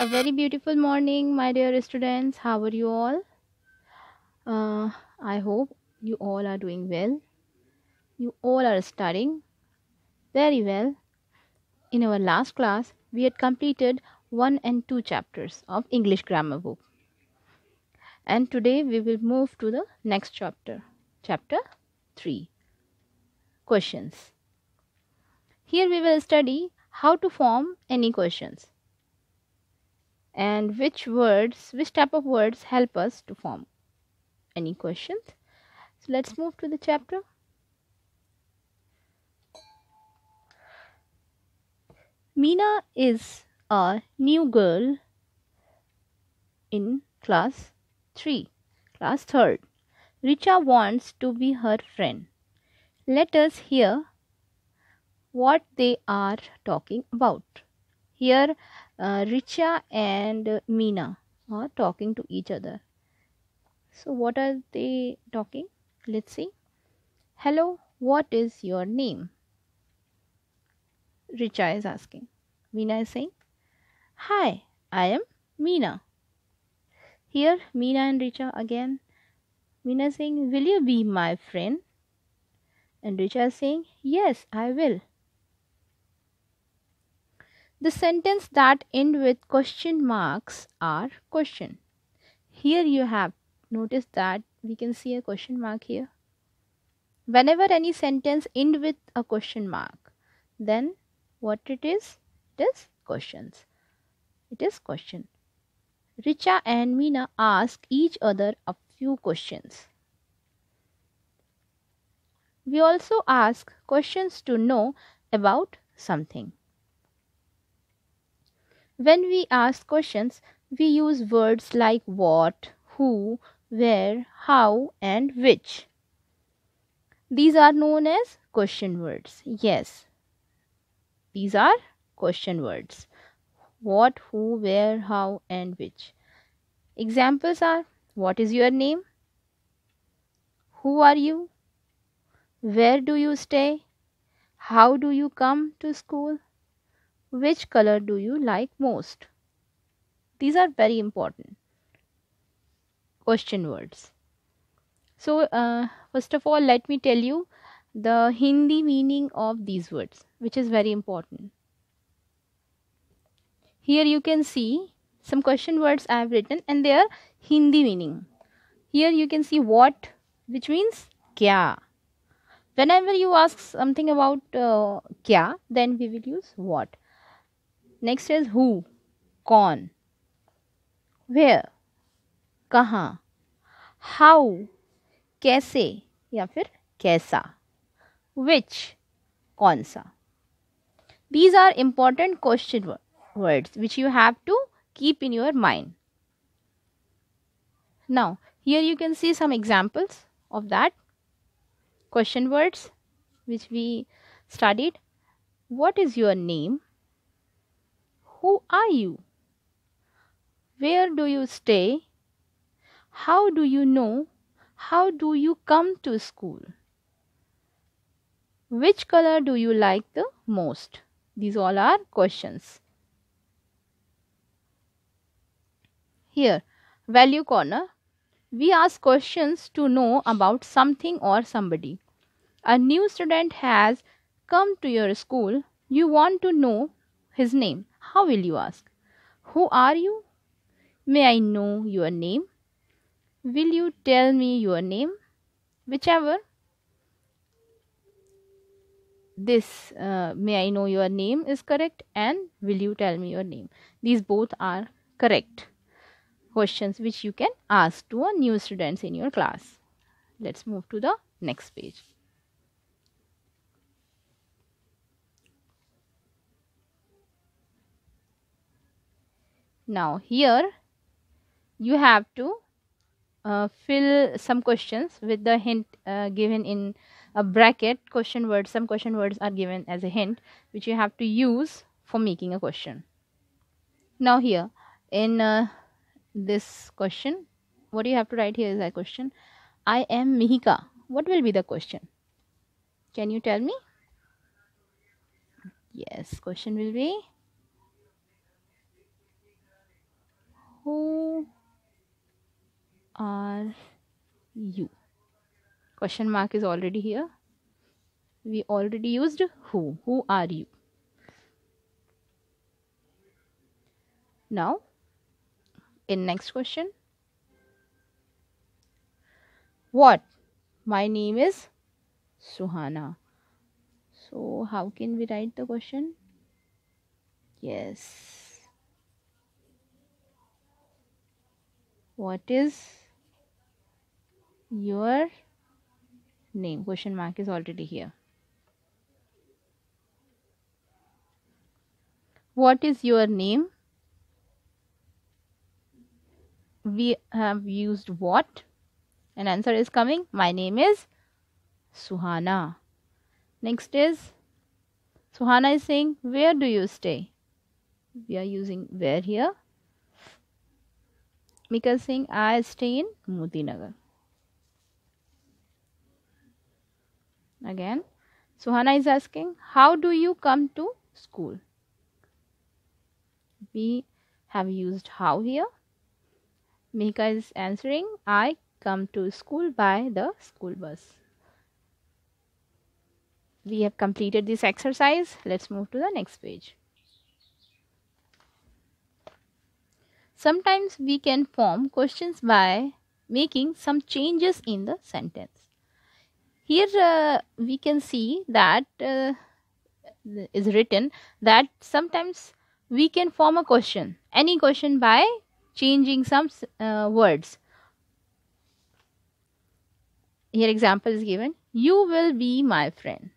A very beautiful morning, my dear students. How are you all? Uh, I hope you all are doing well. You all are studying very well. In our last class, we had completed one and two chapters of English grammar book. And today we will move to the next chapter, chapter 3. Questions. Here we will study how to form any questions and which words which type of words help us to form any questions so let's move to the chapter Mina is a new girl in class 3 class 3rd Richa wants to be her friend let us hear what they are talking about here uh, Richa and Mina are uh, talking to each other. So, what are they talking? Let's see. Hello, what is your name? Richa is asking. Mina is saying, Hi, I am Mina. Here, Mina and Richa again. Mina is saying, Will you be my friend? And Richa is saying, Yes, I will. The sentence that end with question marks are question. Here you have noticed that we can see a question mark here. Whenever any sentence end with a question mark, then what it is? It is questions. It is question. Richa and Mina ask each other a few questions. We also ask questions to know about something. When we ask questions, we use words like what, who, where, how, and which. These are known as question words. Yes, these are question words. What, who, where, how, and which. Examples are What is your name? Who are you? Where do you stay? How do you come to school? Which color do you like most? These are very important question words. So, uh, first of all, let me tell you the Hindi meaning of these words, which is very important. Here you can see some question words I have written and their Hindi meaning. Here you can see what, which means kya. Whenever you ask something about uh, kya, then we will use what. Next is who, कौन, where, कहाँ, how, कैसे या फिर कैसा, which, कौन These are important question words which you have to keep in your mind. Now, here you can see some examples of that question words which we studied. What is your name? Who are you? Where do you stay? How do you know? How do you come to school? Which color do you like the most? These all are questions. Here, value corner. We ask questions to know about something or somebody. A new student has come to your school. You want to know his name. How will you ask? Who are you? May I know your name? Will you tell me your name? Whichever. This, uh, may I know your name is correct, and will you tell me your name? These both are correct questions which you can ask to a new students in your class. Let's move to the next page. now here you have to uh, fill some questions with the hint uh, given in a bracket question words some question words are given as a hint which you have to use for making a question now here in uh, this question what you have to write here is a question i am mihika what will be the question can you tell me yes question will be who are you question mark is already here we already used who who are you now in next question what my name is suhana so how can we write the question yes what is your name question mark is already here what is your name we have used what and answer is coming my name is suhana next is suhana is saying where do you stay we are using where here Mikal Singh, I stay in Mudinagar. Again, Suhana is asking, how do you come to school? We have used how here. Mika is answering, I come to school by the school bus. We have completed this exercise. Let's move to the next page. Sometimes we can form questions by making some changes in the sentence. Here uh, we can see that uh, is written that sometimes we can form a question, any question by changing some uh, words. Here example is given, you will be my friend.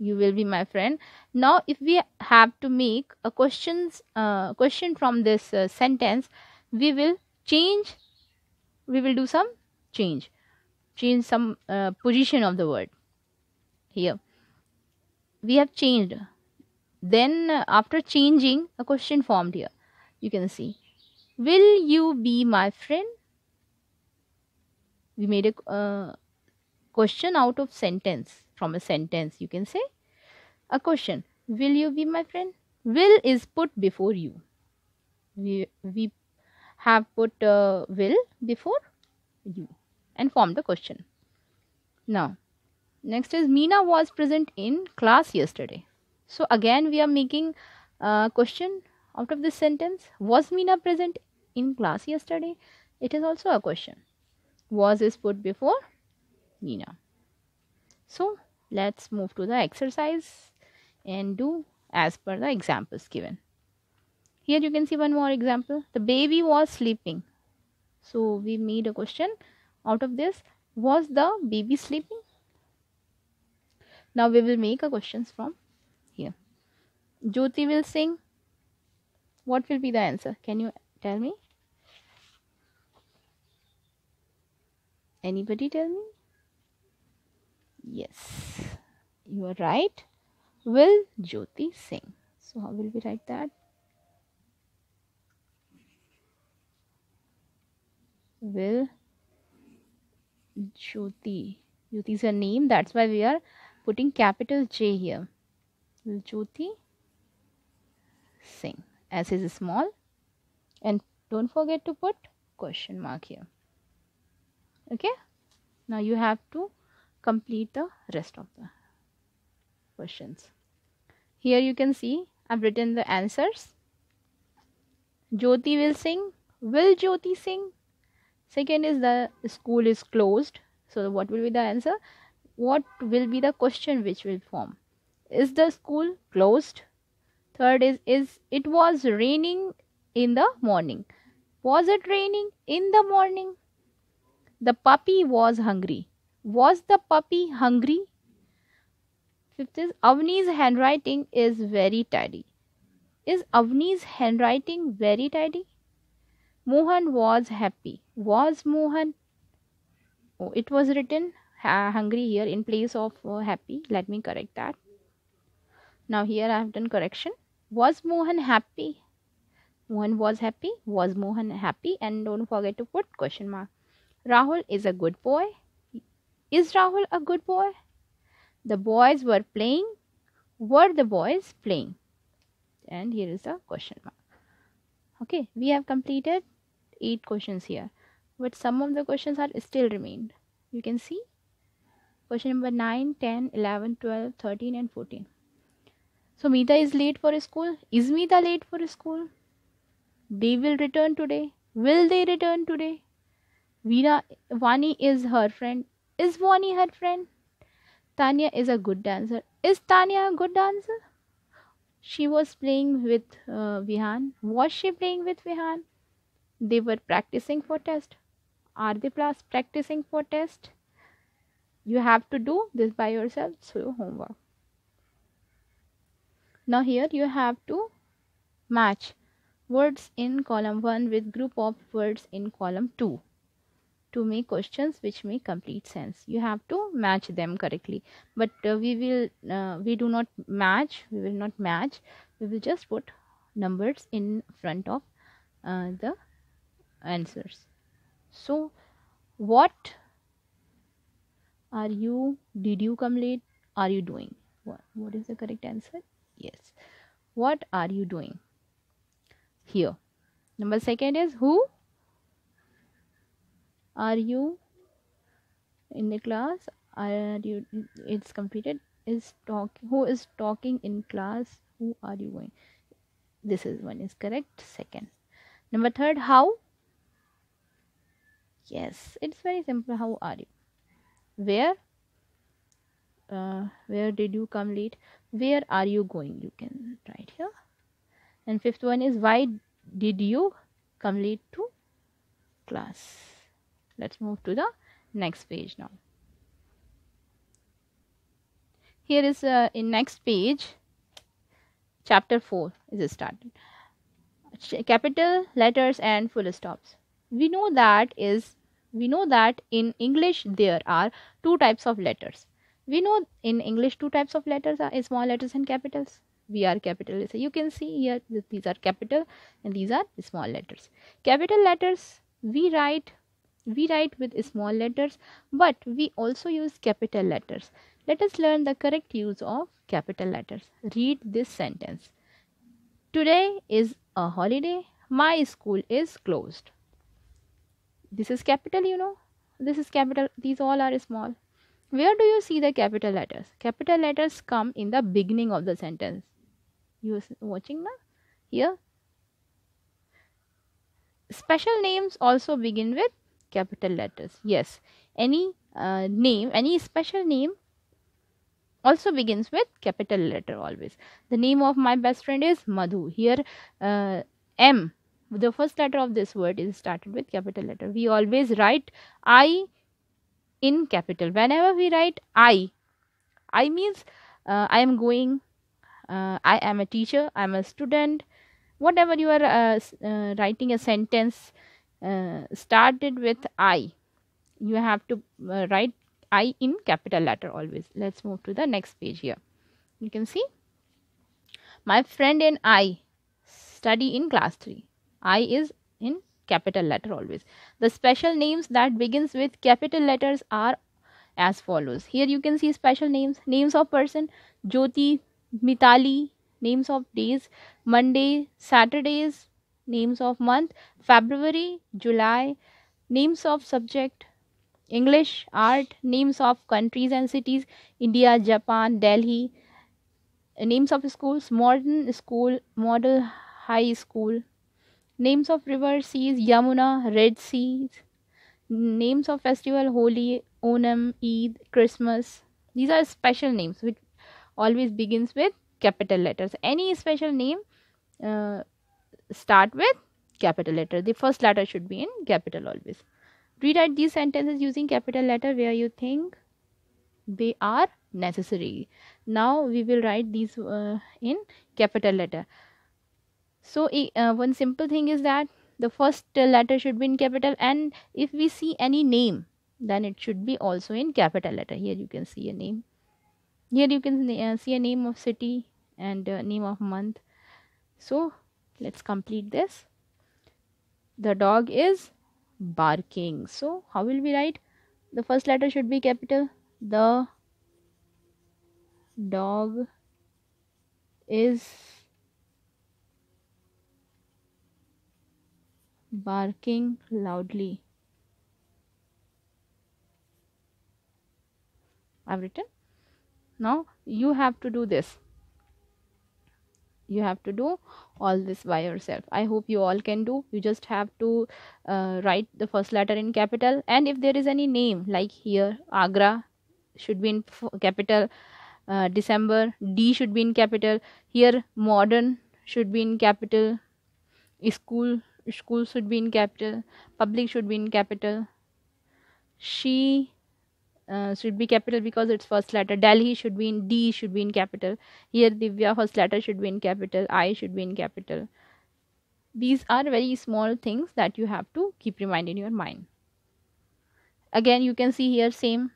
You will be my friend. Now if we have to make a questions, uh, question from this uh, sentence, we will change we will do some change change some uh, position of the word here we have changed then uh, after changing a question formed here you can see will you be my friend we made a uh, question out of sentence from a sentence you can say a question will you be my friend will is put before you we we have put uh, will before you and formed the question. Now, next is Meena was present in class yesterday. So again we are making a question out of this sentence. Was Meena present in class yesterday? It is also a question. Was is put before Meena. So let's move to the exercise and do as per the examples given here you can see one more example the baby was sleeping so we made a question out of this was the baby sleeping now we will make a questions from here jyoti will sing what will be the answer can you tell me anybody tell me yes you are right will jyoti sing so how will we write that will Jyoti. Jyoti is her name. That's why we are putting capital J here. Will Jyoti sing? S is small. And don't forget to put question mark here. Okay. Now you have to complete the rest of the questions. Here you can see I've written the answers. Jyoti will sing. Will Jyoti sing? second is the school is closed so what will be the answer what will be the question which will form is the school closed third is is it was raining in the morning was it raining in the morning the puppy was hungry was the puppy hungry fifth is avni's handwriting is very tidy is avni's handwriting very tidy mohan was happy was Mohan. Oh, it was written uh, hungry here in place of uh, happy. Let me correct that. Now here I have done correction. Was Mohan happy? Mohan was happy. Was Mohan happy? And don't forget to put question mark. Rahul is a good boy. Is Rahul a good boy? The boys were playing. Were the boys playing? And here is a question mark. Okay, we have completed eight questions here but some of the questions are still remained you can see question number 9 10 11 12 13 and 14 so Mita is late for school is Mita late for school they will return today will they return today Veena Vani is her friend is Vani her friend Tanya is a good dancer is Tanya a good dancer she was playing with uh, Vihan was she playing with Vihan they were practicing for test are plus practicing for test you have to do this by yourself so homework now here you have to match words in column 1 with group of words in column 2 to make questions which make complete sense you have to match them correctly but uh, we will uh, we do not match we will not match we will just put numbers in front of uh, the answers so what are you did you come late are you doing what, what is the correct answer yes what are you doing here number second is who are you in the class are you it's completed is talking? who is talking in class who are you going this is one is correct second number third how yes it's very simple how are you where uh, where did you come late where are you going you can write here and fifth one is why did you come late to class let's move to the next page now here is uh, in next page chapter 4 is started capital letters and full stops we know that is we know that in English there are two types of letters. We know in English two types of letters are small letters and capitals. We are capital. So you can see here these are capital and these are small letters. Capital letters we write we write with small letters but we also use capital letters. Let us learn the correct use of capital letters. Read this sentence. Today is a holiday. My school is closed. This is capital, you know. This is capital. These all are small. Where do you see the capital letters? Capital letters come in the beginning of the sentence. You watching now? Here. Special names also begin with capital letters. Yes. Any uh, name, any special name also begins with capital letter always. The name of my best friend is Madhu. Here uh, M the first letter of this word is started with capital letter we always write i in capital whenever we write i i means uh, i am going uh, i am a teacher i am a student whatever you are uh, uh writing a sentence uh, started with i you have to uh, write i in capital letter always let's move to the next page here you can see my friend and i study in class 3 I is in capital letter always. The special names that begins with capital letters are as follows. Here you can see special names, names of person, Jyoti, Mitali, names of days, Monday, Saturdays, names of month, February, July, names of subject, English, art, names of countries and cities, India, Japan, Delhi, names of schools, modern school, model high school, Names of river, seas, Yamuna, Red Sea. Names of festival, Holi, Onam, Eid, Christmas. These are special names which always begins with capital letters. Any special name uh, start with capital letter. The first letter should be in capital always. Rewrite these sentences using capital letter where you think they are necessary. Now we will write these uh, in capital letter so uh, one simple thing is that the first uh, letter should be in capital and if we see any name then it should be also in capital letter here you can see a name here you can uh, see a name of city and uh, name of month so let's complete this the dog is barking so how will we write the first letter should be capital the dog is barking loudly. I've written. Now you have to do this. You have to do all this by yourself. I hope you all can do. You just have to uh, write the first letter in capital. And if there is any name, like here, Agra should be in capital. Uh, December, D should be in capital. Here, modern should be in capital. School School should be in capital public should be in capital she uh, should be capital because it's first letter delhi should be in d should be in capital here divya first letter should be in capital i should be in capital these are very small things that you have to keep reminding in your mind again you can see here same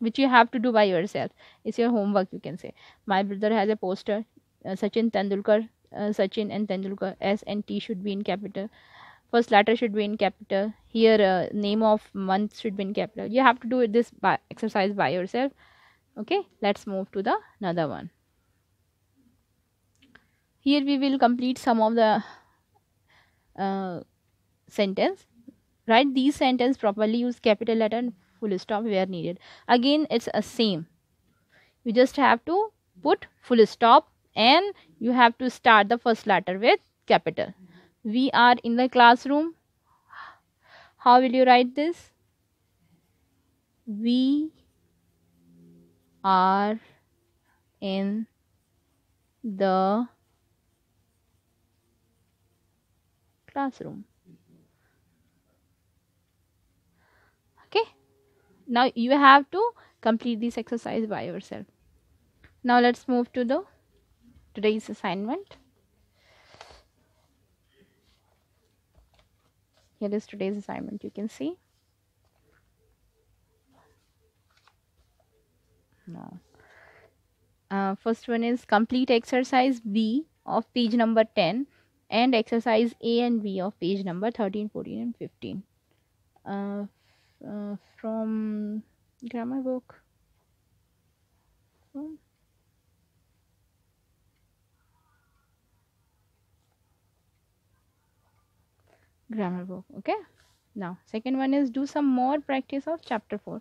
which you have to do by yourself it's your homework you can say my brother has a poster uh, sachin tendulkar uh, Sachin and Tendulkar. S and T should be in capital. First letter should be in capital. Here, uh, name of month should be in capital. You have to do this by exercise by yourself. Okay, let's move to the another one. Here we will complete some of the uh, sentence write these sentence properly use capital letter and full stop where needed again it's a same you just have to put full stop N you have to start the first letter with capital. We are in the classroom. How will you write this? We are in the classroom. Okay. Now you have to complete this exercise by yourself. Now let's move to the today's assignment. Here is today's assignment, you can see. No. Uh, first one is complete exercise B of page number 10 and exercise A and B of page number 13, 14 and 15. Uh, uh, from grammar book. grammar book okay now second one is do some more practice of chapter 4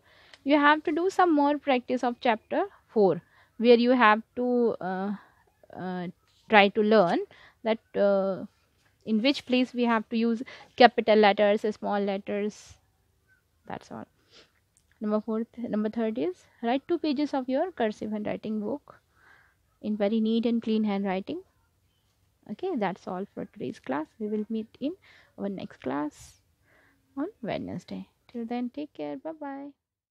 you have to do some more practice of chapter 4 where you have to uh, uh, try to learn that uh, in which place we have to use capital letters small letters that's all number fourth number third is write two pages of your cursive handwriting book in very neat and clean handwriting okay that's all for today's class we will meet in our next class on wednesday till then take care bye bye